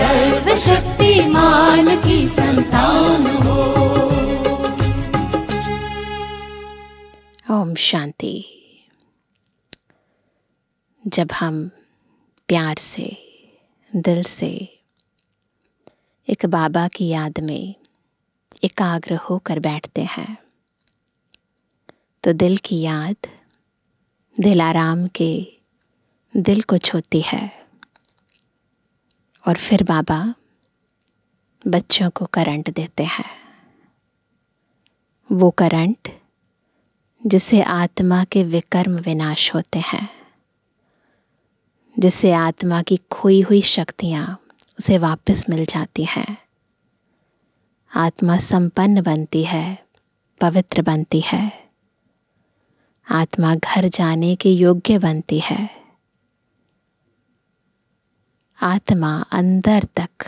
सर्वशक्तिमान की संतान हो ओम शांति जब हम प्यार से दिल से एक बाबा की याद में एकाग्र होकर बैठते हैं तो दिल की याद दिलाराम के दिल को छूती है और फिर बाबा बच्चों को करंट देते हैं वो करंट जिसे आत्मा के विकर्म विनाश होते हैं जिससे आत्मा की खोई हुई शक्तियाँ उसे वापस मिल जाती हैं आत्मा संपन्न बनती है पवित्र बनती है आत्मा घर जाने के योग्य बनती है आत्मा अंदर तक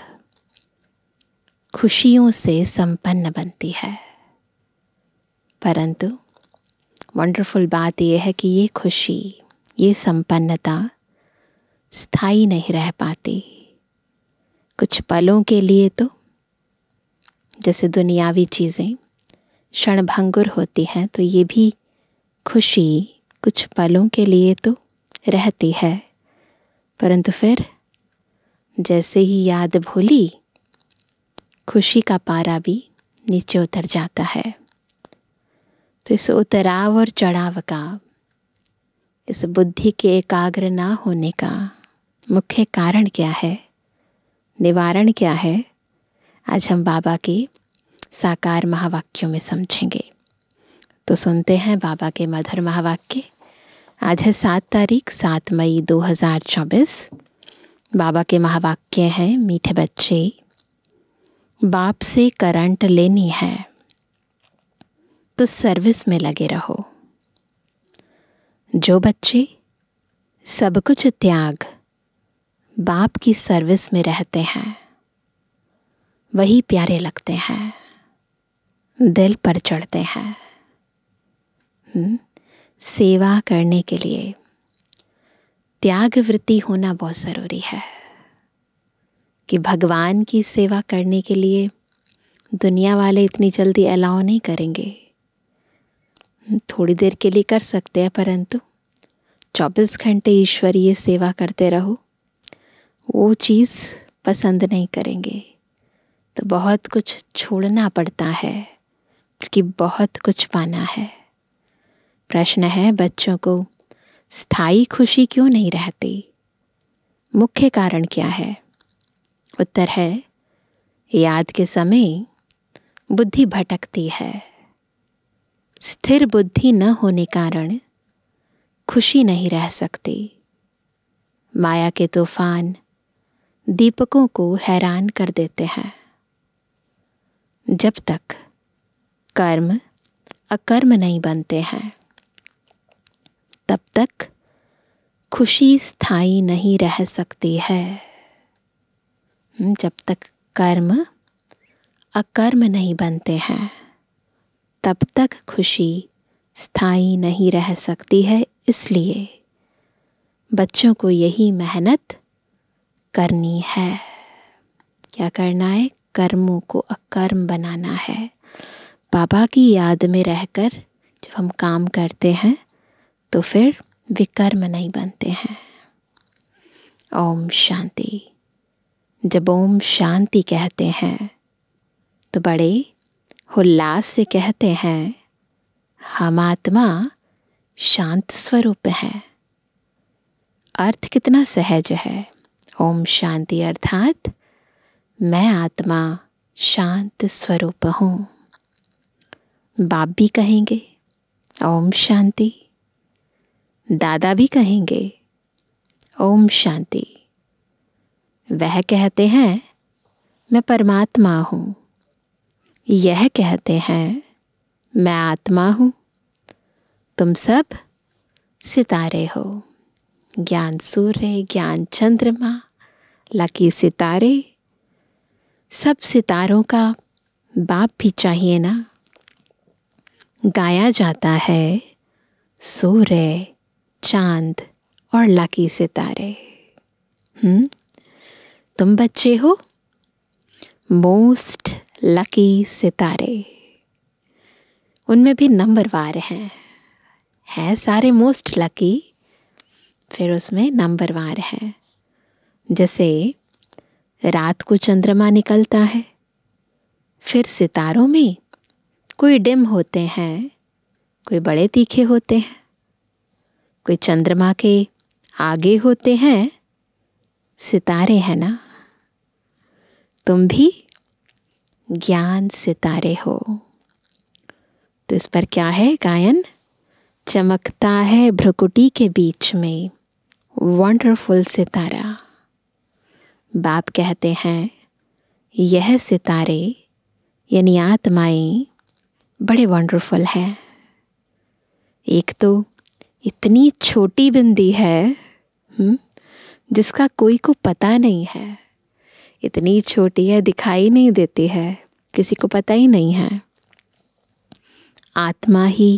खुशियों से संपन्न बनती है परंतु वंडरफुल बात यह है कि ये खुशी ये संपन्नता स्थाई नहीं रह पाती कुछ पलों के लिए तो जैसे दुनियावी चीज़ें क्षणभंगुर होती हैं तो ये भी खुशी कुछ पलों के लिए तो रहती है परंतु फिर जैसे ही याद भूली खुशी का पारा भी नीचे उतर जाता है तो इस उतराव और चढ़ाव का इस बुद्धि के एकाग्र ना होने का मुख्य कारण क्या है निवारण क्या है आज हम बाबा के साकार महावाक्यों में समझेंगे तो सुनते हैं बाबा के मधुर महावाक्य आज है सात तारीख सात मई 2024 बाबा के महावाक्य हैं मीठे बच्चे बाप से करंट लेनी है तो सर्विस में लगे रहो जो बच्चे सब कुछ त्याग बाप की सर्विस में रहते हैं वही प्यारे लगते हैं दिल पर चढ़ते हैं हम्म, सेवा करने के लिए त्याग वृत्ति होना बहुत ज़रूरी है कि भगवान की सेवा करने के लिए दुनिया वाले इतनी जल्दी अलाउ नहीं करेंगे थोड़ी देर के लिए कर सकते हैं परंतु 24 घंटे ईश्वरीय सेवा करते रहो वो चीज़ पसंद नहीं करेंगे तो बहुत कुछ छोड़ना पड़ता है क्योंकि बहुत कुछ पाना है प्रश्न है बच्चों को स्थायी खुशी क्यों नहीं रहती मुख्य कारण क्या है उत्तर है याद के समय बुद्धि भटकती है स्थिर बुद्धि न होने कारण खुशी नहीं रह सकती माया के तूफान दीपकों को हैरान कर देते हैं जब तक कर्म अकर्म नहीं बनते हैं तब तक खुशी स्थाई नहीं रह सकती है जब तक कर्म अकर्म नहीं बनते हैं तब तक खुशी स्थाई नहीं रह सकती है इसलिए बच्चों को यही मेहनत करनी है क्या करना है कर्मों को अकर्म बनाना है बाबा की याद में रहकर जब हम काम करते हैं तो फिर वे कर्म नहीं बनते हैं ओम शांति जब ओम शांति कहते हैं तो बड़े उल्लास से कहते हैं हम आत्मा शांत स्वरूप है अर्थ कितना सहज है ओम शांति अर्थात मैं आत्मा शांत स्वरूप हूँ बाप भी कहेंगे ओम शांति दादा भी कहेंगे ओम शांति वह कहते हैं मैं परमात्मा हूँ यह कहते हैं मैं आत्मा हूँ तुम सब सितारे हो ज्ञान सूर्य ज्ञान चंद्रमा लकी सितारे सब सितारों का बाप भी चाहिए ना गाया जाता है सूर्य चांद और लकी सितारे हम्म तुम बच्चे हो मोस्ट लकी सितारे उनमें भी नंबर वार हैं है सारे मोस्ट लकी फिर उसमें नंबर वार हैं जैसे रात को चंद्रमा निकलता है फिर सितारों में कोई डिम होते हैं कोई बड़े तीखे होते हैं कोई चंद्रमा के आगे होते हैं सितारे हैं ना तुम भी ज्ञान सितारे हो तो इस पर क्या है गायन चमकता है भ्रुकुटी के बीच में वंडरफुल सितारा बाप कहते हैं यह सितारे यानी आत्माएं बड़े वंडरफुल हैं एक तो इतनी छोटी बिंदी है हम्म, जिसका कोई को पता नहीं है इतनी छोटी है दिखाई नहीं देती है किसी को पता ही नहीं है आत्मा ही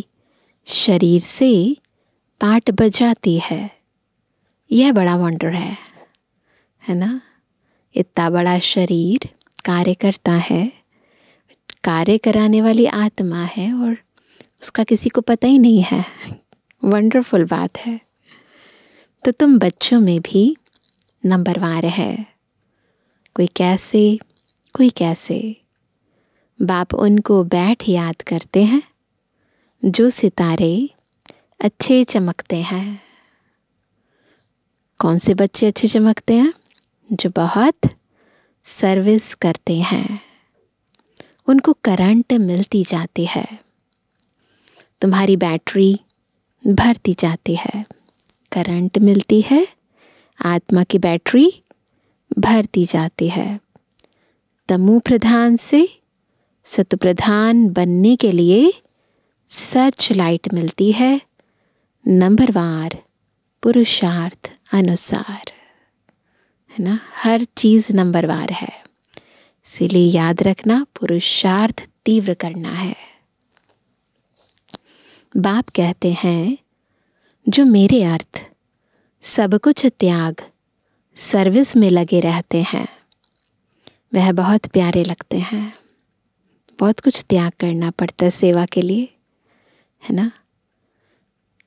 शरीर से पाठ बजाती है यह बड़ा वंडर है है ना इतना बड़ा शरीर कार्य करता है कार्य कराने वाली आत्मा है और उसका किसी को पता ही नहीं है वंडरफुल बात है तो तुम बच्चों में भी नंबर वार है कोई कैसे कोई कैसे बाप उनको बैठ याद करते हैं जो सितारे अच्छे चमकते हैं कौन से बच्चे अच्छे चमकते हैं जो बहुत सर्विस करते हैं उनको करंट मिलती जाती है तुम्हारी बैटरी भरती जाती है करंट मिलती है आत्मा की बैटरी भरती जाती है तमु प्रधान से सतु प्रधान बनने के लिए सर्च लाइट मिलती है नंबरवार पुरुषार्थ अनुसार है ना हर चीज़ नंबरवार है इसीलिए याद रखना पुरुषार्थ तीव्र करना है बाप कहते हैं जो मेरे अर्थ सब कुछ त्याग सर्विस में लगे रहते हैं वह बहुत प्यारे लगते हैं बहुत कुछ त्याग करना पड़ता है सेवा के लिए है ना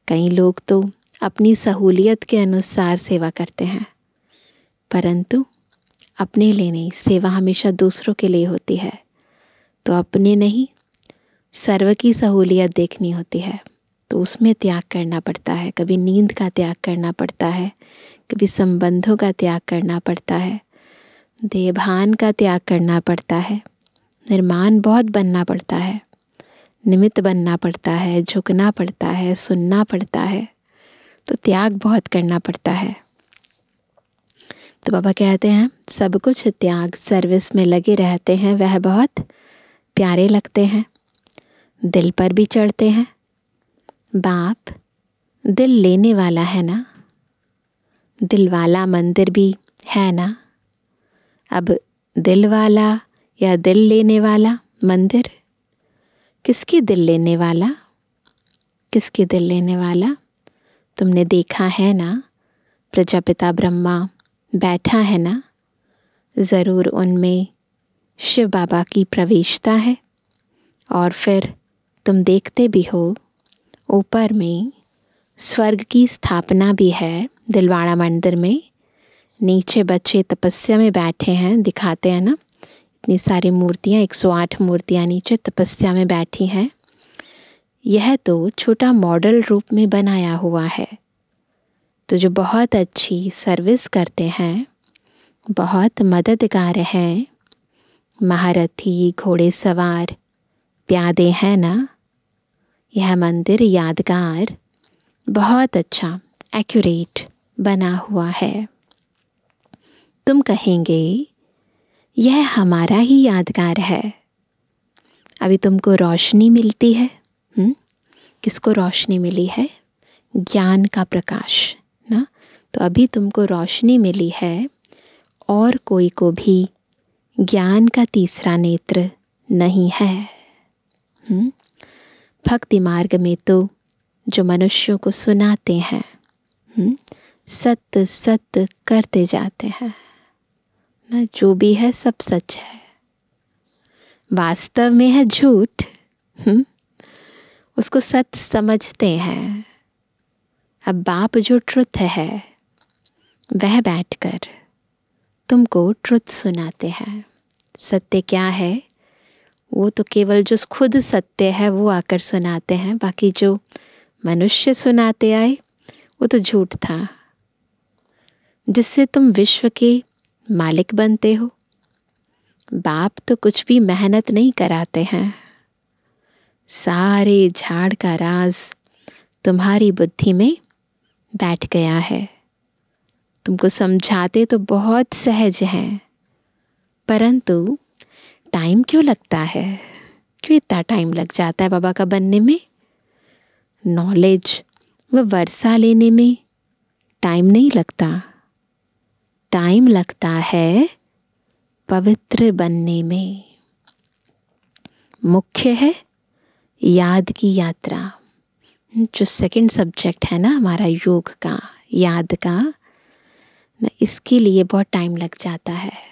कई लोग तो अपनी सहूलियत के अनुसार सेवा करते हैं परंतु अपने लिए नहीं सेवा हमेशा दूसरों के लिए होती है तो अपने नहीं सर्व की सहूलियत देखनी होती है तो उसमें त्याग करना पड़ता है कभी नींद का त्याग करना पड़ता है कभी संबंधों का त्याग करना पड़ता है देभान का त्याग करना पड़ता है निर्माण बहुत बनना पड़ता है निमित्त बनना पड़ता है झुकना पड़ता है सुनना पड़ता है तो त्याग बहुत करना पड़ता है तो बाबा कहते हैं सब कुछ त्याग सर्विस में लगे रहते हैं वह बहुत प्यारे लगते हैं दिल पर भी चढ़ते हैं बाप दिल लेने वाला है ना दिल वाला मंदिर भी है ना अब दिल वाला या दिल लेने वाला मंदिर किसकी दिल लेने वाला किसकी दिल लेने वाला तुमने देखा है ना प्रजापिता ब्रह्मा बैठा है ना ज़रूर उनमें शिव बाबा की प्रवेशता है और फिर तुम देखते भी हो ऊपर में स्वर्ग की स्थापना भी है दिलवाड़ा मंदिर में नीचे बच्चे तपस्या में बैठे हैं दिखाते हैं ना इतनी सारी मूर्तियाँ 108 मूर्तियाँ नीचे तपस्या में बैठी हैं यह तो छोटा मॉडल रूप में बनाया हुआ है तो जो बहुत अच्छी सर्विस करते हैं बहुत मददगार हैं महारथी घोड़े सवार प्यादे हैं ना यह मंदिर यादगार बहुत अच्छा एक्यूरेट बना हुआ है तुम कहेंगे यह हमारा ही यादगार है अभी तुमको रोशनी मिलती है हुँ? हम्म? किसको रोशनी मिली है ज्ञान का प्रकाश ना तो अभी तुमको रोशनी मिली है और कोई को भी ज्ञान का तीसरा नेत्र नहीं है हुँ? हम्म? भक्ति मार्ग में तो जो मनुष्यों को सुनाते हैं हम्म, सत्य सत्य करते जाते हैं ना जो भी है सब सच है वास्तव में है झूठ हम्म, उसको सत्य समझते हैं अब बाप जो ट्रुथ है वह बैठकर तुमको ट्रुथ सुनाते हैं सत्य क्या है वो तो केवल जो खुद सत्य है वो आकर सुनाते हैं बाकी जो मनुष्य सुनाते आए वो तो झूठ था जिससे तुम विश्व के मालिक बनते हो बाप तो कुछ भी मेहनत नहीं कराते हैं सारे झाड़ का राज तुम्हारी बुद्धि में बैठ गया है तुमको समझाते तो बहुत सहज हैं परंतु टाइम क्यों लगता है क्यों इतना टाइम लग जाता है बाबा का बनने में नॉलेज व वर्षा लेने में टाइम नहीं लगता टाइम लगता है पवित्र बनने में मुख्य है याद की यात्रा जो सेकंड सब्जेक्ट है ना हमारा योग का याद का ना इसके लिए बहुत टाइम लग जाता है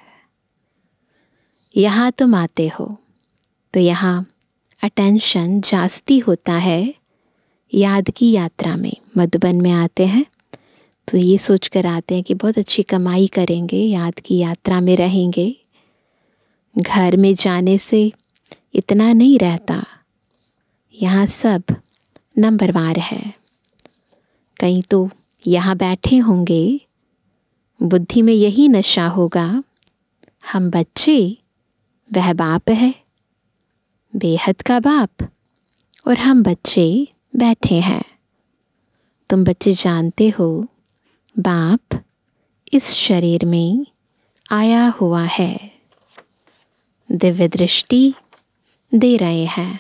यहाँ तुम आते हो तो यहाँ अटेंशन जास्ती होता है याद की यात्रा में मधुबन में आते हैं तो ये सोच कर आते हैं कि बहुत अच्छी कमाई करेंगे याद की यात्रा में रहेंगे घर में जाने से इतना नहीं रहता यहाँ सब नंबरवार है कहीं तो यहाँ बैठे होंगे बुद्धि में यही नशा होगा हम बच्चे वह बाप है बेहद का बाप और हम बच्चे बैठे हैं तुम बच्चे जानते हो बाप इस शरीर में आया हुआ है दिव्य दृष्टि दे रहे हैं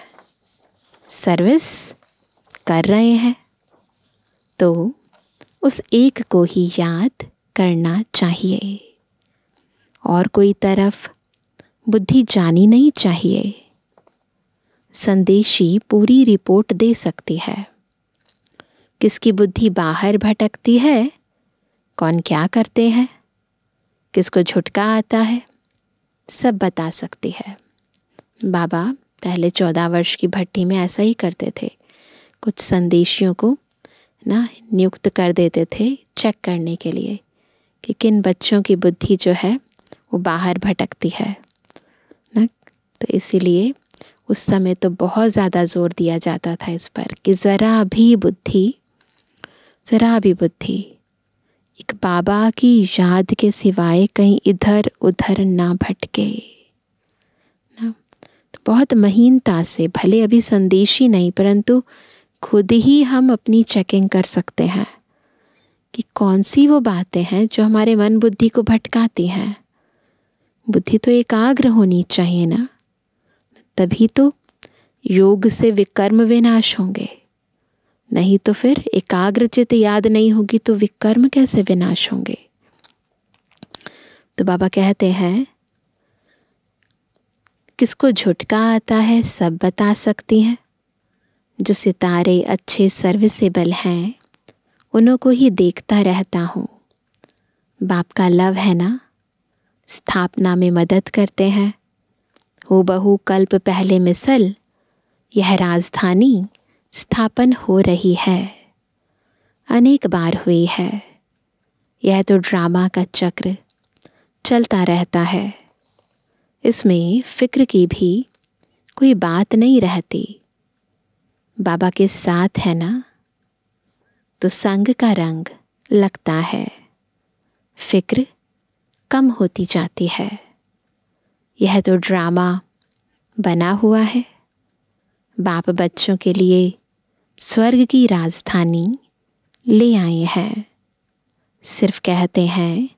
सर्विस कर रहे हैं तो उस एक को ही याद करना चाहिए और कोई तरफ बुद्धि जानी नहीं चाहिए संदेशी पूरी रिपोर्ट दे सकती है किसकी बुद्धि बाहर भटकती है कौन क्या करते हैं किसको झुटका आता है सब बता सकती है बाबा पहले चौदह वर्ष की भट्टी में ऐसा ही करते थे कुछ संदेशियों को ना नियुक्त कर देते थे चेक करने के लिए कि किन बच्चों की बुद्धि जो है वो बाहर भटकती है तो इसीलिए उस समय तो बहुत ज़्यादा जोर दिया जाता था इस पर कि ज़रा भी बुद्धि ज़रा भी बुद्धि एक बाबा की याद के सिवाय कहीं इधर उधर ना भटके ना तो बहुत महीनता से भले अभी संदेश ही नहीं परंतु खुद ही हम अपनी चेकिंग कर सकते हैं कि कौन सी वो बातें हैं जो हमारे मन बुद्धि को भटकाती हैं बुद्धि तो एकाग्र होनी चाहिए ना तभी तो योग से विकर्म विनाश होंगे नहीं तो फिर एकाग्रचित याद नहीं होगी तो विकर्म कैसे विनाश होंगे तो बाबा कहते हैं किसको झुटका आता है सब बता सकती हैं जो सितारे अच्छे सर्विसेबल हैं उन्हों को ही देखता रहता हूँ बाप का लव है ना स्थापना में मदद करते हैं हो बहु कल्प पहले मिसल यह राजधानी स्थापन हो रही है अनेक बार हुई है यह तो ड्रामा का चक्र चलता रहता है इसमें फिक्र की भी कोई बात नहीं रहती बाबा के साथ है ना तो संग का रंग लगता है फिक्र कम होती जाती है यह तो ड्रामा बना हुआ है बाप बच्चों के लिए स्वर्ग की राजधानी ले आए हैं सिर्फ कहते हैं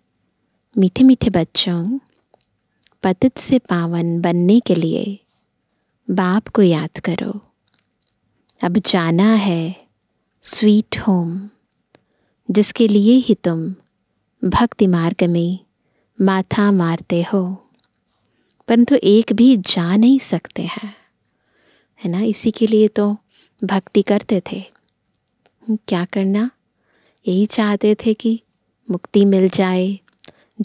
मीठे मीठे बच्चों पतित से पावन बनने के लिए बाप को याद करो अब जाना है स्वीट होम जिसके लिए ही तुम भक्ति मार्ग में माथा मारते हो परंतु एक भी जा नहीं सकते हैं है ना इसी के लिए तो भक्ति करते थे क्या करना यही चाहते थे कि मुक्ति मिल जाए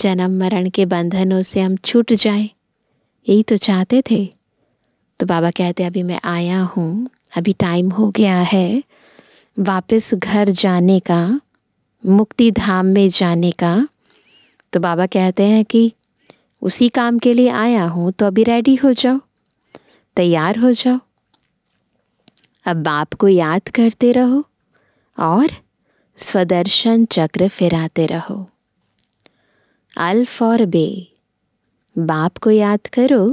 जन्म मरण के बंधनों से हम छूट जाए यही तो चाहते थे तो बाबा कहते अभी मैं आया हूँ अभी टाइम हो गया है वापस घर जाने का मुक्ति धाम में जाने का तो बाबा कहते हैं कि उसी काम के लिए आया हूँ तो अभी रेडी हो जाओ तैयार हो जाओ अब बाप को याद करते रहो और स्वदर्शन चक्र फिराते रहो अल्फ और बे बाप को याद करो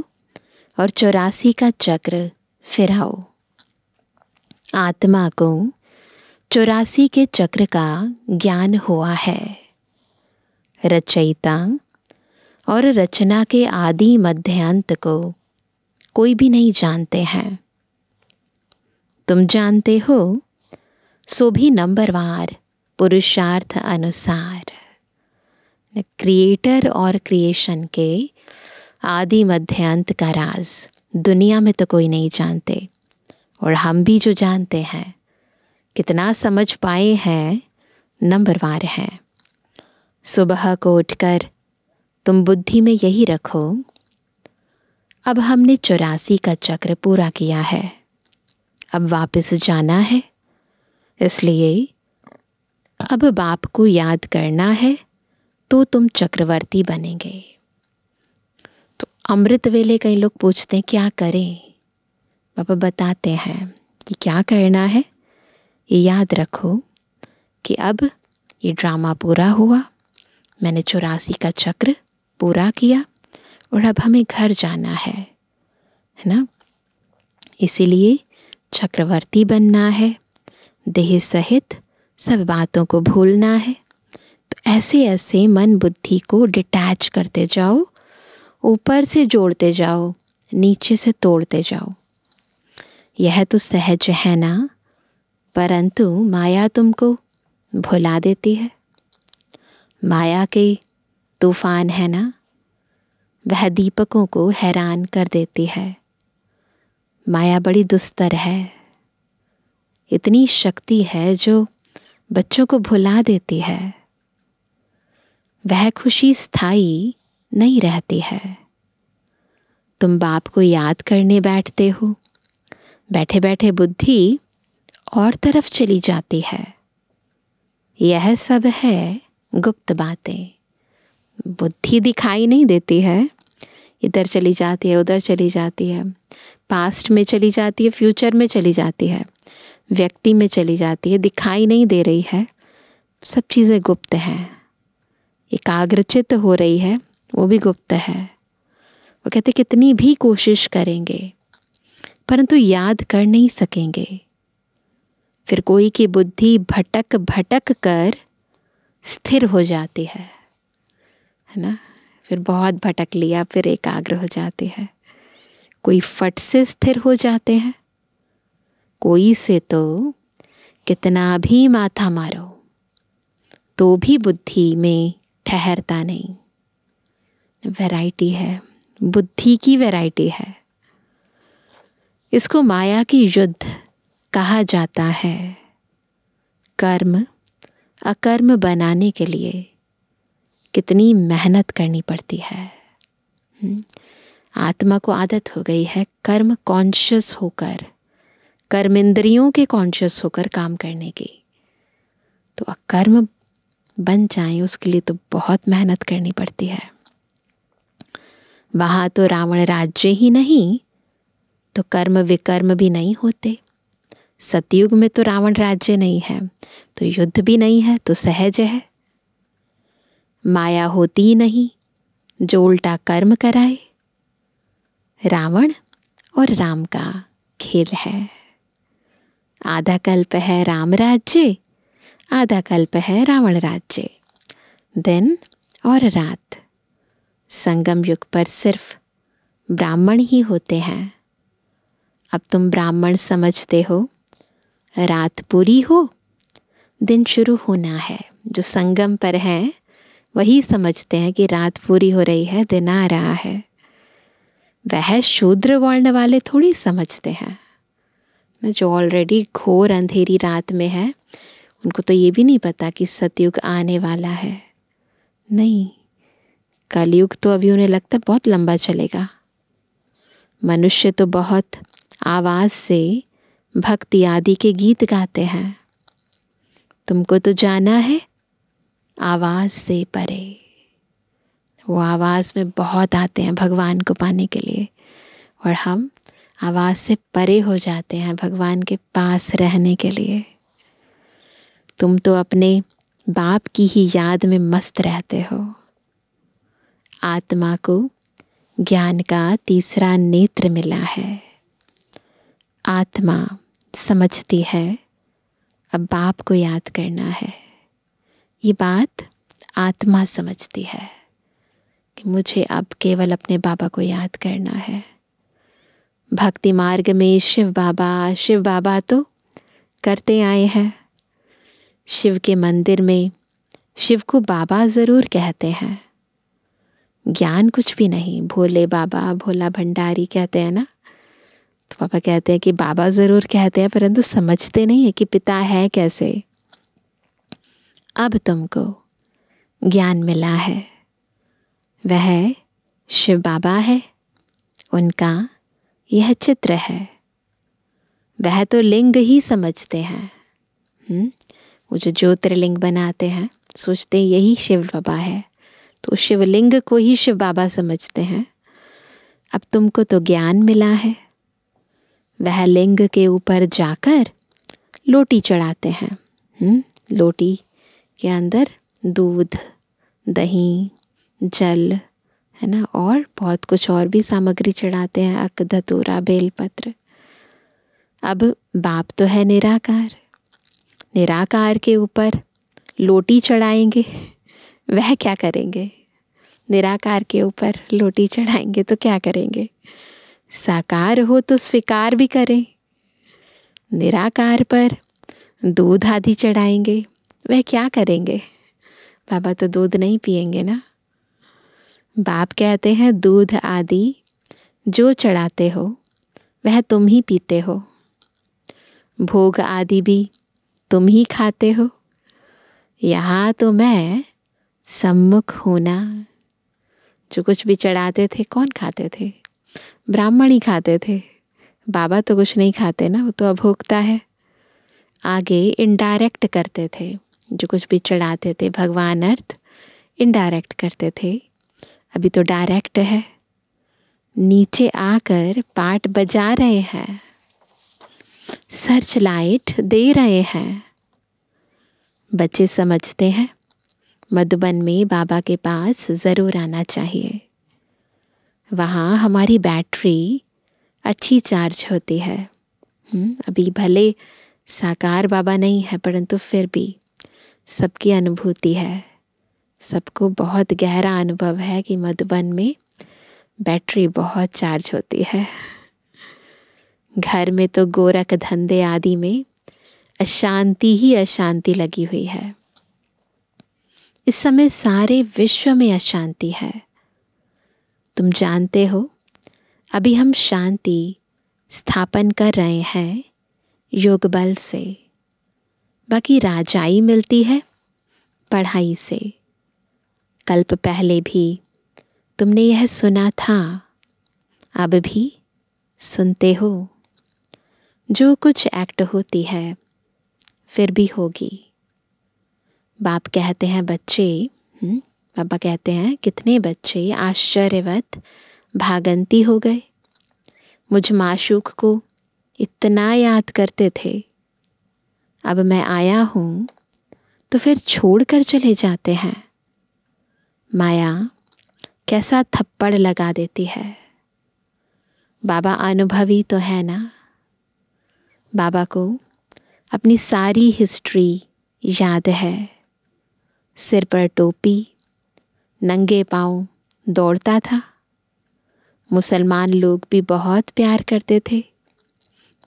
और चौरासी का चक्र फिराओ आत्मा को चौरासी के चक्र का ज्ञान हुआ है रचयिता और रचना के आदि मध्यांत को कोई भी नहीं जानते हैं तुम जानते हो सो भी नंबरवार पुरुषार्थ अनुसार क्रिएटर और क्रिएशन के आदि मध्यांत का राज दुनिया में तो कोई नहीं जानते और हम भी जो जानते हैं कितना समझ पाए हैं नंबरवार हैं सुबह को उठकर तुम बुद्धि में यही रखो अब हमने चौरासी का चक्र पूरा किया है अब वापस जाना है इसलिए अब बाप को याद करना है तो तुम चक्रवर्ती बनेंगे तो अमृत वेले कई लोग पूछते हैं क्या करें बाबा बताते हैं कि क्या करना है ये याद रखो कि अब ये ड्रामा पूरा हुआ मैंने चौरासी का चक्र पूरा किया और अब हमें घर जाना है है ना इसीलिए चक्रवर्ती बनना है देह सहित सब बातों को भूलना है तो ऐसे ऐसे मन बुद्धि को डिटैच करते जाओ ऊपर से जोड़ते जाओ नीचे से तोड़ते जाओ यह तो सहज है ना परंतु माया तुमको भुला देती है माया के तूफान है ना वह दीपकों को हैरान कर देती है माया बड़ी दुस्तर है इतनी शक्ति है जो बच्चों को भुला देती है वह खुशी स्थाई नहीं रहती है तुम बाप को याद करने बैठते हो बैठे बैठे बुद्धि और तरफ चली जाती है यह सब है गुप्त बातें बुद्धि दिखाई नहीं देती है इधर चली जाती है उधर चली जाती है पास्ट में चली जाती है फ्यूचर में चली जाती है व्यक्ति में चली जाती है दिखाई नहीं दे रही है सब चीज़ें गुप्त हैं एकाग्रचित हो रही है वो भी गुप्त है वो कहते कितनी भी कोशिश करेंगे परंतु याद कर नहीं सकेंगे फिर कोई की बुद्धि भटक भटक कर स्थिर हो जाती है है ना फिर बहुत भटक लिया फिर एकाग्र हो जाते हैं कोई फट से स्थिर हो जाते हैं कोई से तो कितना भी माथा मारो तो भी बुद्धि में ठहरता नहीं वैरायटी है बुद्धि की वैरायटी है इसको माया की युद्ध कहा जाता है कर्म अकर्म बनाने के लिए कितनी मेहनत करनी पड़ती है हम्म। आत्मा को आदत हो गई है कर्म कॉन्शियस होकर कर्म इंद्रियों के कॉन्शियस होकर काम करने की तो कर्म बन जाए उसके लिए तो बहुत मेहनत करनी पड़ती है वहाँ तो रावण राज्य ही नहीं तो कर्म विकर्म भी नहीं होते सतयुग में तो रावण राज्य नहीं है तो युद्ध भी नहीं है तो सहज है माया होती नहीं जो उल्टा कर्म कराए रावण और राम का खेल है आधा कल्प है राम राज्य आधा कल्प है रावण राज्य दिन और रात संगम युग पर सिर्फ ब्राह्मण ही होते हैं अब तुम ब्राह्मण समझते हो रात पूरी हो दिन शुरू होना है जो संगम पर हैं वही समझते हैं कि रात पूरी हो रही है दिन आ रहा है वह शूद्र वर्ण वाले थोड़ी समझते हैं जो ऑलरेडी घोर अंधेरी रात में है उनको तो ये भी नहीं पता कि सतयुग आने वाला है नहीं कलयुग तो अभी उन्हें लगता बहुत लंबा चलेगा मनुष्य तो बहुत आवाज़ से भक्ति आदि के गीत गाते हैं तुमको तो जाना है आवाज़ से परे वो आवाज़ में बहुत आते हैं भगवान को पाने के लिए और हम आवाज़ से परे हो जाते हैं भगवान के पास रहने के लिए तुम तो अपने बाप की ही याद में मस्त रहते हो आत्मा को ज्ञान का तीसरा नेत्र मिला है आत्मा समझती है अब बाप को याद करना है ये बात आत्मा समझती है कि मुझे अब केवल अपने बाबा को याद करना है भक्ति मार्ग में शिव बाबा शिव बाबा तो करते आए हैं शिव के मंदिर में शिव को बाबा ज़रूर कहते हैं ज्ञान कुछ भी नहीं भोले बाबा भोला भंडारी कहते हैं ना तो पापा कहते हैं कि बाबा ज़रूर कहते हैं परंतु समझते नहीं है कि पिता है कैसे अब तुमको ज्ञान मिला है वह शिव बाबा है उनका यह चित्र है वह तो लिंग ही समझते हैं हम्म, वो जो ज्योतिर्लिंग बनाते हैं सोचते हैं यही शिव बाबा है तो शिवलिंग को ही शिव बाबा समझते हैं अब तुमको तो ज्ञान मिला है वह लिंग के ऊपर जाकर लोटी चढ़ाते हैं हम्म, लोटी के अंदर दूध दही जल है ना और बहुत कुछ और भी सामग्री चढ़ाते हैं अक धतूरा बेलपत्र अब बाप तो है निराकार निराकार के ऊपर लोटी चढ़ाएंगे वह क्या करेंगे निराकार के ऊपर लोटी चढ़ाएंगे तो क्या करेंगे साकार हो तो स्वीकार भी करें निराकार पर दूध आदि चढ़ाएंगे वह क्या करेंगे बाबा तो दूध नहीं पिएंगे ना बाप कहते हैं दूध आदि जो चढ़ाते हो वह तुम ही पीते हो भोग आदि भी तुम ही खाते हो यहाँ तो मैं सम्मुख होना जो कुछ भी चढ़ाते थे कौन खाते थे ब्राह्मण ही खाते थे बाबा तो कुछ नहीं खाते ना वो तो अभोक्ता है आगे इनडायरेक्ट करते थे जो कुछ भी चढ़ाते थे भगवान अर्थ इनडायरेक्ट करते थे अभी तो डायरेक्ट है नीचे आकर पाठ बजा रहे हैं सर्च लाइट दे रहे हैं बच्चे समझते हैं मधुबन में बाबा के पास ज़रूर आना चाहिए वहाँ हमारी बैटरी अच्छी चार्ज होती है हम्म, अभी भले साकार बाबा नहीं है परंतु फिर भी सबकी अनुभूति है सबको बहुत गहरा अनुभव है कि मधुबन में बैटरी बहुत चार्ज होती है घर में तो गोरख धंधे आदि में अशांति ही अशांति लगी हुई है इस समय सारे विश्व में अशांति है तुम जानते हो अभी हम शांति स्थापन कर रहे हैं योग बल से बाकी राजाई मिलती है पढ़ाई से कल्प पहले भी तुमने यह सुना था अब भी सुनते हो जो कुछ एक्ट होती है फिर भी होगी बाप कहते हैं बच्चे पापा हम्म, कहते हैं कितने बच्चे आश्चर्यवत भागंती हो गए मुझ माशूक को इतना याद करते थे अब मैं आया हूँ तो फिर छोड़ कर चले जाते हैं माया कैसा थप्पड़ लगा देती है बाबा अनुभवी तो है ना बाबा को अपनी सारी हिस्ट्री याद है सिर पर टोपी नंगे पाँव दौड़ता था मुसलमान लोग भी बहुत प्यार करते थे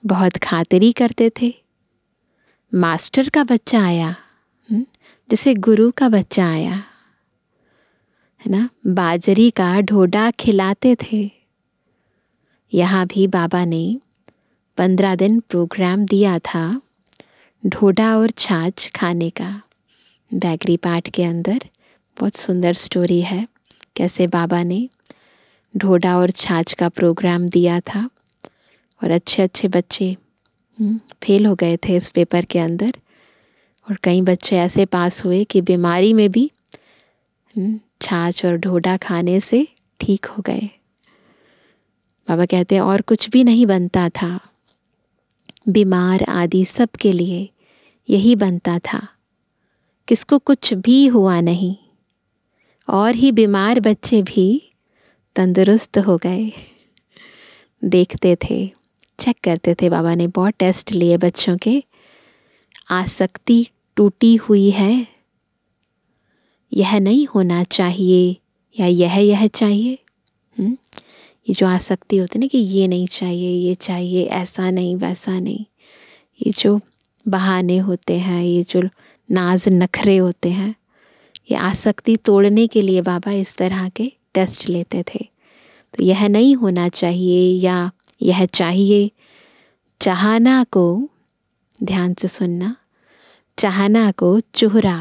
बहुत खातिरी करते थे मास्टर का बच्चा आया हम्म, जैसे गुरु का बच्चा आया है ना बाजरी का ढोडा खिलाते थे यहाँ भी बाबा ने पंद्रह दिन प्रोग्राम दिया था ढोडा और छाछ खाने का बैगरी पाठ के अंदर बहुत सुंदर स्टोरी है कैसे बाबा ने ढोडा और छाछ का प्रोग्राम दिया था और अच्छे अच्छे बच्चे फेल हो गए थे इस पेपर के अंदर और कई बच्चे ऐसे पास हुए कि बीमारी में भी हम्म, छाछ और ढोडा खाने से ठीक हो गए बाबा कहते हैं और कुछ भी नहीं बनता था बीमार आदि सबके लिए यही बनता था किसको कुछ भी हुआ नहीं और ही बीमार बच्चे भी तंदुरुस्त हो गए देखते थे चेक करते थे बाबा ने बहुत टेस्ट लिए बच्चों के आसक्ति टूटी हुई है यह नहीं होना चाहिए या यह यह चाहिए हुँ? हम्म? ये जो आसक्ति होती है ना कि ये नहीं चाहिए ये चाहिए ऐसा नहीं वैसा नहीं ये जो बहाने होते हैं ये जो नाज नखरे होते हैं ये आसक्ति तोड़ने के लिए बाबा इस तरह के टेस्ट लेते थे तो यह नहीं होना चाहिए या यह चाहिए चाहना को ध्यान से सुनना चाहना को चुहरा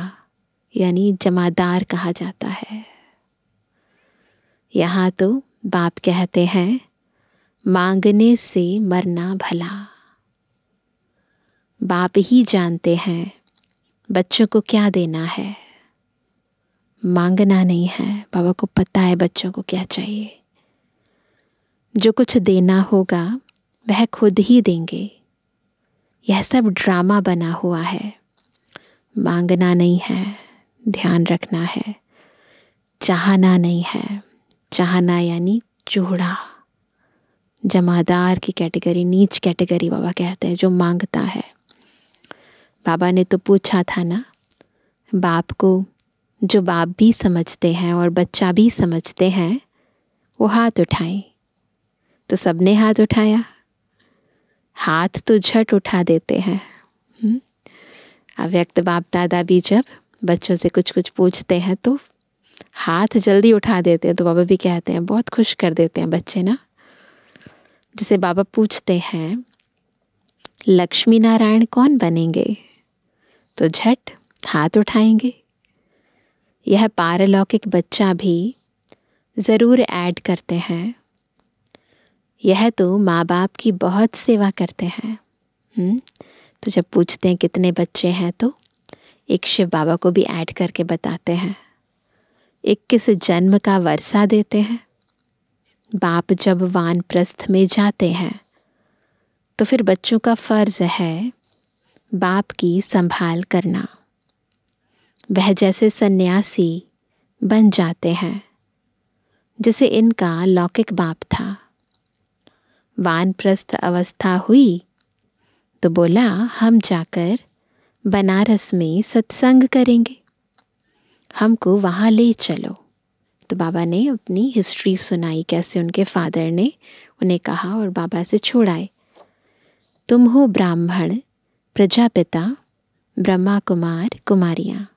यानी जमादार कहा जाता है यहाँ तो बाप कहते हैं मांगने से मरना भला बाप ही जानते हैं बच्चों को क्या देना है मांगना नहीं है बाबा को पता है बच्चों को क्या चाहिए जो कुछ देना होगा वह खुद ही देंगे यह सब ड्रामा बना हुआ है मांगना नहीं है ध्यान रखना है चाहना नहीं है चाहना यानी चूड़ा जमादार की कैटेगरी नीच कैटेगरी बाबा कहते हैं जो मांगता है बाबा ने तो पूछा था ना बाप को जो बाप भी समझते हैं और बच्चा भी समझते हैं वो हाथ उठाएं तो सबने हाथ उठाया हाथ तो झट उठा देते हैं हम्म। अव्यक्त बाप दादा भी जब बच्चों से कुछ कुछ पूछते हैं तो हाथ जल्दी उठा देते हैं तो बाबा भी कहते हैं बहुत खुश कर देते हैं बच्चे ना जिसे बाबा पूछते हैं लक्ष्मी नारायण कौन बनेंगे तो झट हाथ उठाएंगे यह पारलौकिक बच्चा भी ज़रूर ऐड करते हैं यह तो माँ बाप की बहुत सेवा करते हैं हम्म, तो जब पूछते हैं कितने बच्चे हैं तो एक शिव बाबा को भी ऐड करके बताते हैं एक किस जन्म का वर्षा देते हैं बाप जब वान प्रस्थ में जाते हैं तो फिर बच्चों का फर्ज है बाप की संभाल करना वह जैसे सन्यासी बन जाते हैं जिसे इनका लौकिक बाप था वानप्रस्थ अवस्था हुई तो बोला हम जाकर बनारस में सत्संग करेंगे हमको वहाँ ले चलो तो बाबा ने अपनी हिस्ट्री सुनाई कैसे उनके फादर ने उन्हें कहा और बाबा से छोड़ाए तुम हो ब्राह्मण प्रजापिता ब्रह्मा कुमार कुमारियाँ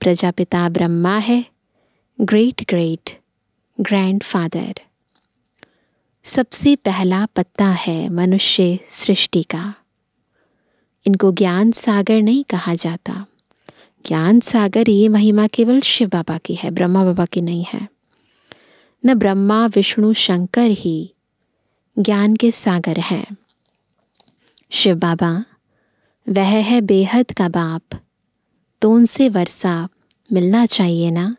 प्रजापिता ब्रह्मा है ग्रेट ग्रेट ग्रैंड फादर सबसे पहला पत्ता है मनुष्य सृष्टि का इनको ज्ञान सागर नहीं कहा जाता ज्ञान सागर ये महिमा केवल शिव बाबा की है ब्रह्मा बाबा की नहीं है न ब्रह्मा विष्णु शंकर ही ज्ञान के सागर हैं शिव बाबा वह है बेहद का बाप तो उनसे वर्षा मिलना चाहिए ना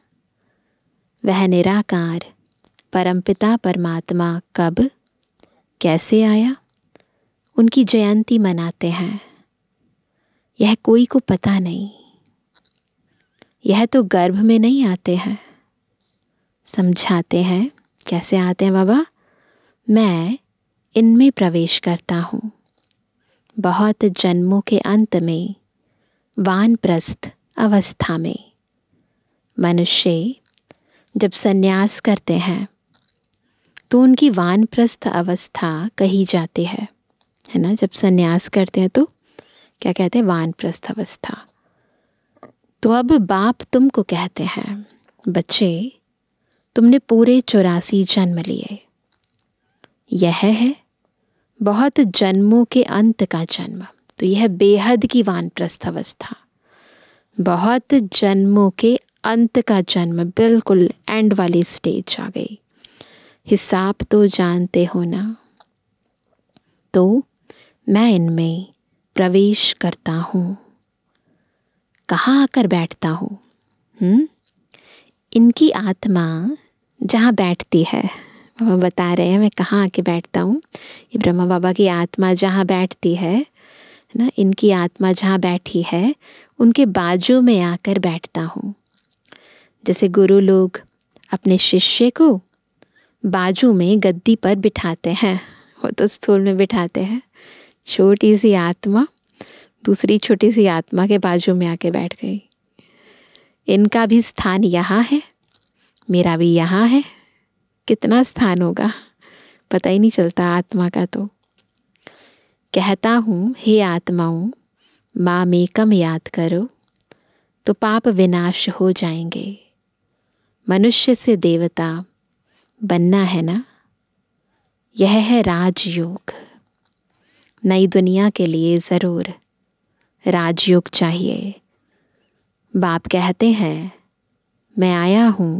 वह निराकार परमपिता परमात्मा कब कैसे आया उनकी जयंती मनाते हैं यह कोई को पता नहीं यह तो गर्भ में नहीं आते हैं समझाते हैं कैसे आते हैं बाबा मैं इनमें प्रवेश करता हूँ बहुत जन्मों के अंत में वानप्रस्थ अवस्था में मनुष्य जब सन्यास करते हैं तो उनकी वानप्रस्थ अवस्था कही जाती है है ना जब संन्यास करते हैं तो क्या कहते हैं वानप्रस्थ अवस्था तो अब बाप तुमको कहते हैं बच्चे तुमने पूरे चौरासी जन्म लिए यह है बहुत जन्मों के अंत का जन्म तो यह बेहद की वानप्रस्थ अवस्था बहुत जन्मों के अंत का जन्म बिल्कुल एंड वाली स्टेज आ गई हिसाब तो जानते हो ना तो मैं इनमें प्रवेश करता हूँ कहाँ आकर बैठता हूँ हम्म? इनकी आत्मा जहाँ बैठती है बाबा बता रहे हैं मैं कहाँ आके बैठता हूँ ये ब्रह्मा बाबा की आत्मा जहाँ बैठती है ना इनकी आत्मा जहाँ बैठी है उनके बाजू में आकर बैठता हूँ जैसे गुरु लोग अपने शिष्य को बाजू में गद्दी पर बिठाते हैं वो तो स्थूल में बिठाते हैं छोटी सी आत्मा दूसरी छोटी सी आत्मा के बाजू में आके बैठ गई इनका भी स्थान यहाँ है मेरा भी यहाँ है कितना स्थान होगा पता ही नहीं चलता आत्मा का तो कहता हूँ हे आत्माओं माँ में कम याद करो तो पाप विनाश हो जाएंगे मनुष्य से देवता बनना है ना यह है राजयोग नई दुनिया के लिए ज़रूर राजयोग चाहिए बाप कहते हैं मैं आया हूँ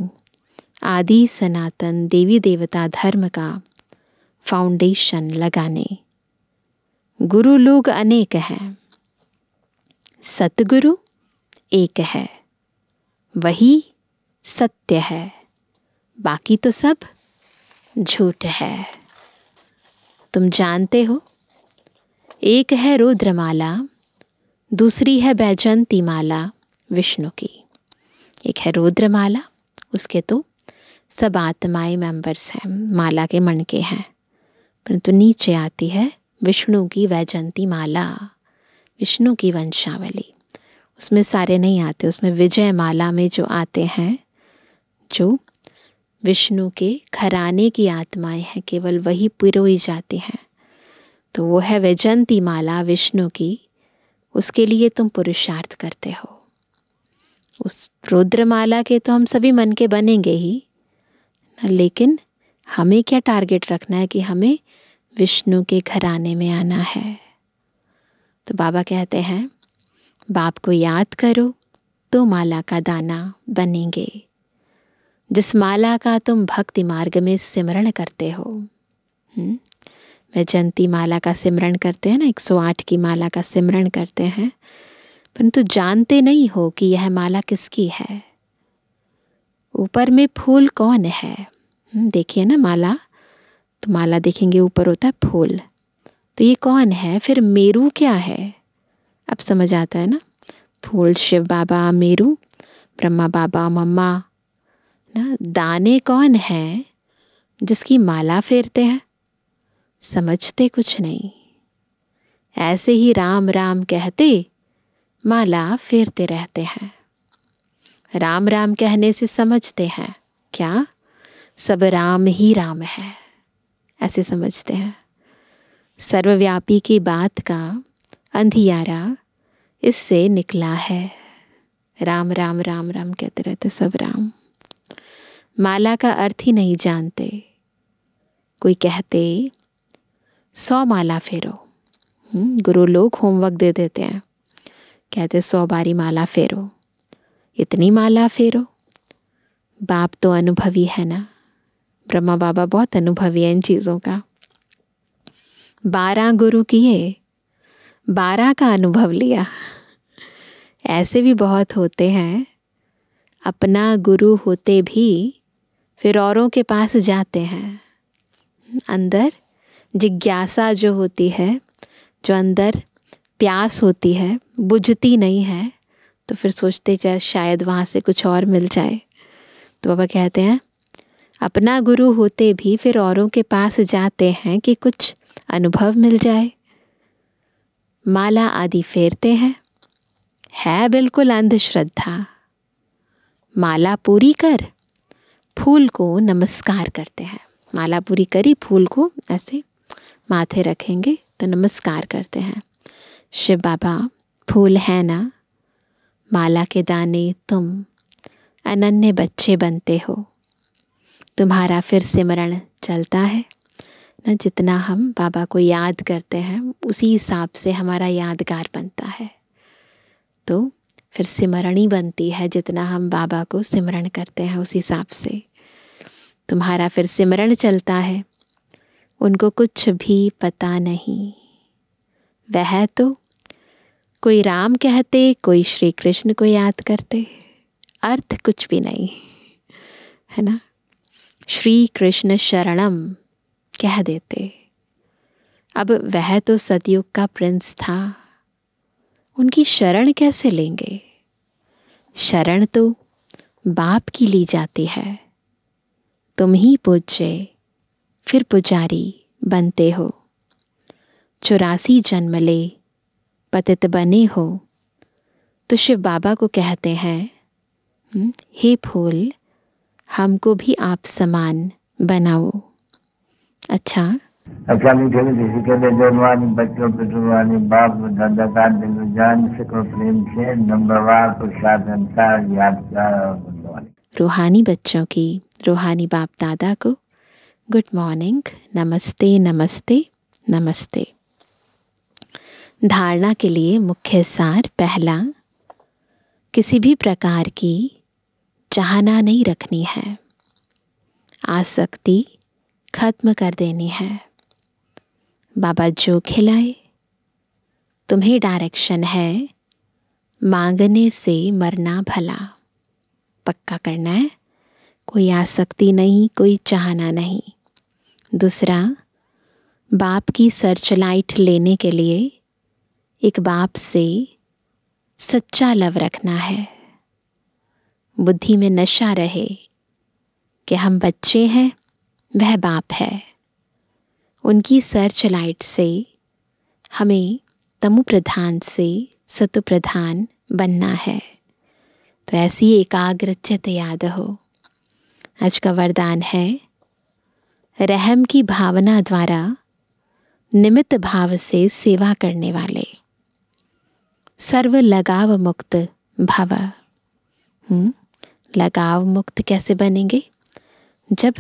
आदि सनातन देवी देवता धर्म का फाउंडेशन लगाने गुरु लोग अनेक हैं सतगुरु एक है वही सत्य है बाकी तो सब झूठ है तुम जानते हो एक है रुद्रमाला दूसरी है बैजंती माला विष्णु की एक है रुद्रमाला उसके तो सब आत्माई मेंबर्स हैं माला के मन के हैं परंतु नीचे आती है विष्णु की वैजंती माला विष्णु की वंशावली उसमें सारे नहीं आते उसमें विजय माला में जो आते हैं जो विष्णु के घराने की आत्माएं हैं केवल वही पिरोई जाती हैं तो वो है वैजंती माला विष्णु की उसके लिए तुम पुरुषार्थ करते हो उस रुद्रमाला के तो हम सभी मन के बनेंगे ही लेकिन हमें क्या टारगेट रखना है कि हमें विष्णु के घराने में आना है तो बाबा कहते हैं बाप को याद करो तो माला का दाना बनेंगे जिस माला का तुम भक्ति मार्ग में सिमरण करते हो हम्म? जयंती माला का सिमरण करते हैं ना 108 की माला का सिमरण करते हैं परंतु जानते नहीं हो कि यह माला किसकी है ऊपर में फूल कौन है हम्म, देखिए ना माला तो माला देखेंगे ऊपर होता है फूल तो ये कौन है फिर मेरू क्या है अब समझ आता है ना फूल शिव बाबा मेरू ब्रह्मा बाबा मम्मा ना दाने कौन हैं जिसकी माला फेरते हैं समझते कुछ नहीं ऐसे ही राम राम कहते माला फेरते रहते हैं राम राम कहने से समझते हैं क्या सब राम ही राम है ऐसे समझते हैं सर्वव्यापी की बात का अंधियारा इससे निकला है राम राम राम राम कहते रहते सब राम माला का अर्थ ही नहीं जानते कोई कहते सौ माला फेरो हम्म, गुरु लोग होमवर्क दे देते हैं कहते सौ बारी माला फेरो इतनी माला फेरो बाप तो अनुभवी है ना ब्रह्मा बाबा बहुत अनुभवी है इन चीज़ों का बारह गुरु किए बारह का अनुभव लिया ऐसे भी बहुत होते हैं अपना गुरु होते भी फिर औरों के पास जाते हैं अंदर जिज्ञासा जो होती है जो अंदर प्यास होती है बुझती नहीं है तो फिर सोचते चल शायद वहाँ से कुछ और मिल जाए तो बाबा कहते हैं अपना गुरु होते भी फिर औरों के पास जाते हैं कि कुछ अनुभव मिल जाए माला आदि फेरते हैं है बिल्कुल अंधश्रद्धा माला पूरी कर फूल को नमस्कार करते हैं माला पूरी करी फूल को ऐसे माथे रखेंगे तो नमस्कार करते हैं शिव बाबा फूल है ना माला के दाने तुम अनन्य बच्चे बनते हो तुम्हारा फिर सिमरण चलता है ना जितना हम बाबा को याद करते हैं उसी हिसाब से हमारा यादगार बनता है तो फिर सिमरणी बनती है जितना हम बाबा को सिमरण करते हैं उस हिसाब से तुम्हारा फिर सिमरण चलता है उनको कुछ भी पता नहीं वह तो कोई राम कहते कोई श्री कृष्ण को याद करते अर्थ कुछ भी नहीं है ना श्री कृष्ण शरणम कह देते अब वह तो सतयुग का प्रिंस था उनकी शरण कैसे लेंगे शरण तो बाप की ली जाती है तुम ही पूजे फिर पुजारी बनते हो चौरासी जन्म ले पतित बने हो तो शिव बाबा को कहते हैं हम्म, हे फूल हमको भी आप समान बनाओ अच्छा अकाली ठेरी जिसे कहते देवानी बच्चों पर पिटुरवानी बाप दादा दिल जान सको प्रेम से नंबर नंबरवार प्रसाद अंतर यादगार और रूहानी बच्चों की रूहानी बाप दादा को गुड मॉर्निंग नमस्ते नमस्ते नमस्ते धारणा के लिए मुख्य सार पहला किसी भी प्रकार की चाहना नहीं रखनी है आसक्ति खत्म कर देनी है बाबा जो खिलाए तुम्हें डायरेक्शन है मांगने से मरना भला पक्का करना है कोई आसक्ति नहीं कोई चाहना नहीं दूसरा बाप की सर्च लाइट लेने के लिए एक बाप से सच्चा लव रखना है बुद्धि में नशा रहे कि हम बच्चे हैं वह बाप है उनकी सर्च लाइट से हमें तमु प्रधान से सतु प्रधान बनना है तो ऐसी एकाग्र चित याद हो आज का वरदान है रहम की भावना द्वारा निमित्त भाव से सेवा करने वाले सर्व लगाव मुक्त भव हम्म, लगाव मुक्त कैसे बनेंगे जब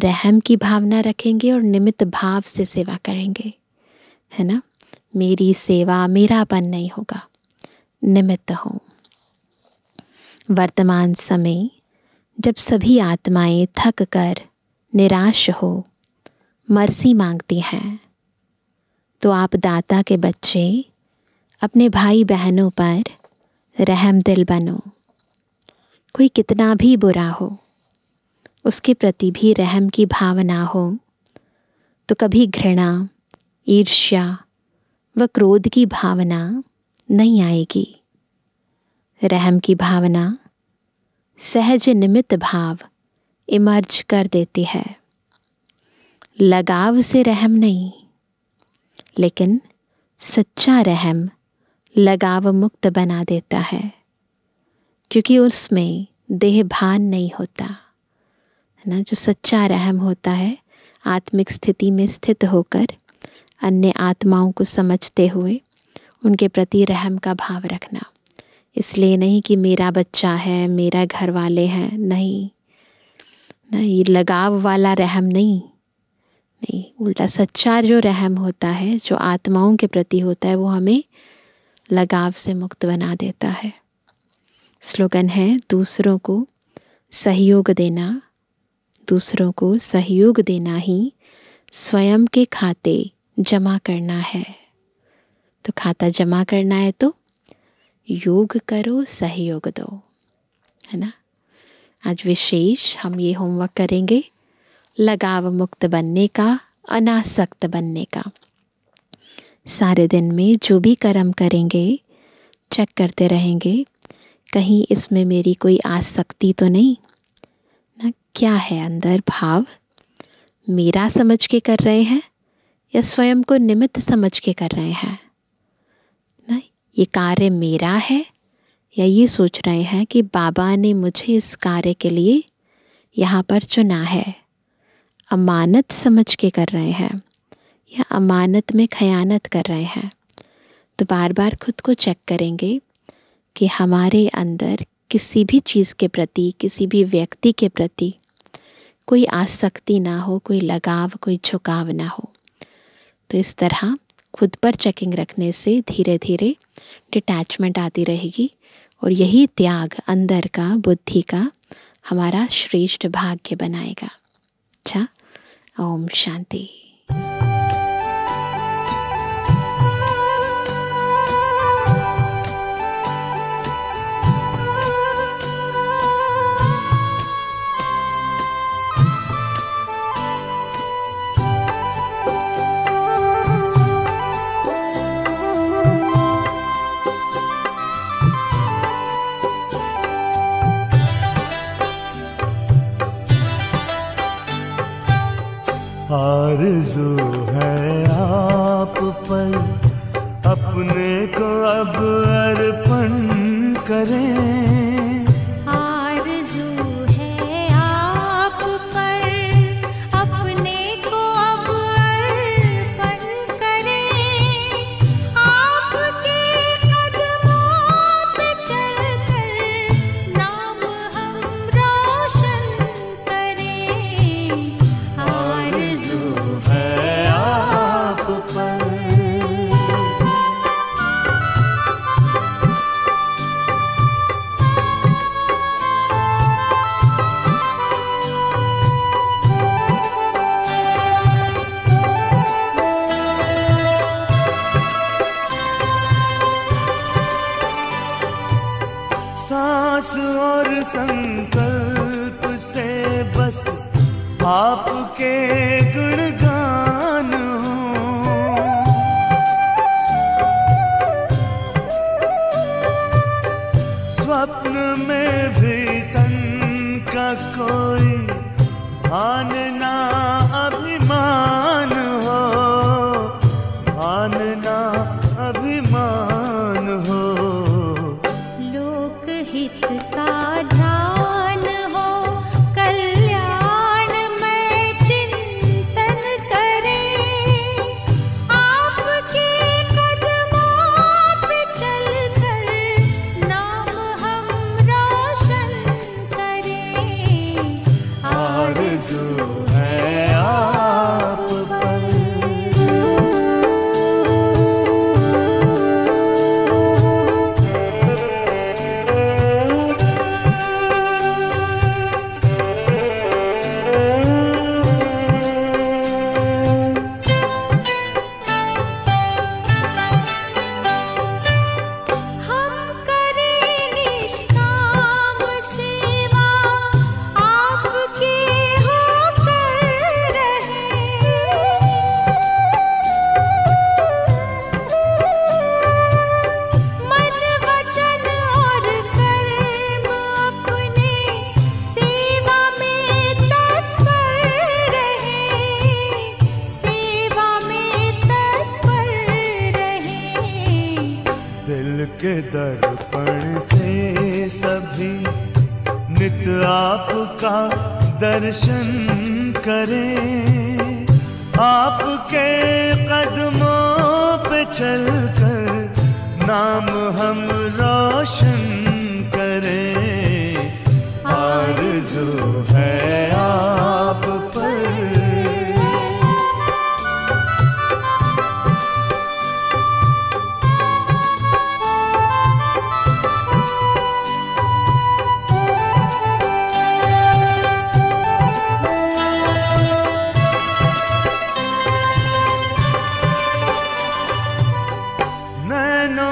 रहम की भावना रखेंगे और निमित्त भाव से सेवा करेंगे है ना मेरी सेवा मेरापन नहीं होगा निमित्त हो वर्तमान समय जब सभी आत्माएं थक कर निराश हो मरसी मांगती हैं तो आप दाता के बच्चे अपने भाई बहनों पर रहम दिल बनो कोई कितना भी बुरा हो उसके प्रति भी रहम की भावना हो तो कभी घृणा ईर्ष्या व क्रोध की भावना नहीं आएगी रहम की भावना सहज निमित्त भाव इमर्ज कर देती है लगाव से रहम नहीं लेकिन सच्चा रहम लगाव मुक्त बना देता है क्योंकि उसमें देह भान नहीं होता है ना जो सच्चा रहम होता है आत्मिक स्थिति में स्थित होकर अन्य आत्माओं को समझते हुए उनके प्रति रहम का भाव रखना इसलिए नहीं कि मेरा बच्चा है मेरा घर वाले हैं नहीं ये लगाव वाला रहम नहीं नहीं उल्टा सच्चा जो रहम होता है जो आत्माओं के प्रति होता है वो हमें लगाव से मुक्त बना देता है स्लोगन है दूसरों को सहयोग देना दूसरों को सहयोग देना ही स्वयं के खाते जमा करना है तो खाता जमा करना है तो योग करो सहयोग दो है ना आज विशेष हम ये होमवर्क करेंगे लगाव मुक्त बनने का अनासक्त बनने का सारे दिन में जो भी कर्म करेंगे चेक करते रहेंगे कहीं इसमें मेरी कोई आसक्ति तो नहीं क्या है अंदर भाव मेरा समझ के कर रहे हैं या स्वयं को निमित्त समझ के कर रहे हैं ना ये कार्य मेरा है या ये सोच रहे हैं कि बाबा ने मुझे इस कार्य के लिए यहाँ पर चुना है अमानत समझ के कर रहे हैं या अमानत में खयानत कर रहे हैं तो बार बार खुद को चेक करेंगे कि हमारे अंदर किसी भी चीज़ के प्रति किसी भी व्यक्ति के प्रति कोई आसक्ति ना हो कोई लगाव कोई झुकाव ना हो तो इस तरह खुद पर चेकिंग रखने से धीरे धीरे डिटैचमेंट आती रहेगी और यही त्याग अंदर का बुद्धि का हमारा श्रेष्ठ भाग्य बनाएगा अच्छा ओम शांति आरज़ू है आप पर अपने को अब अर्पण करें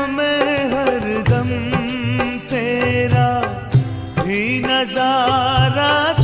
हरदम तेरा ही नजारा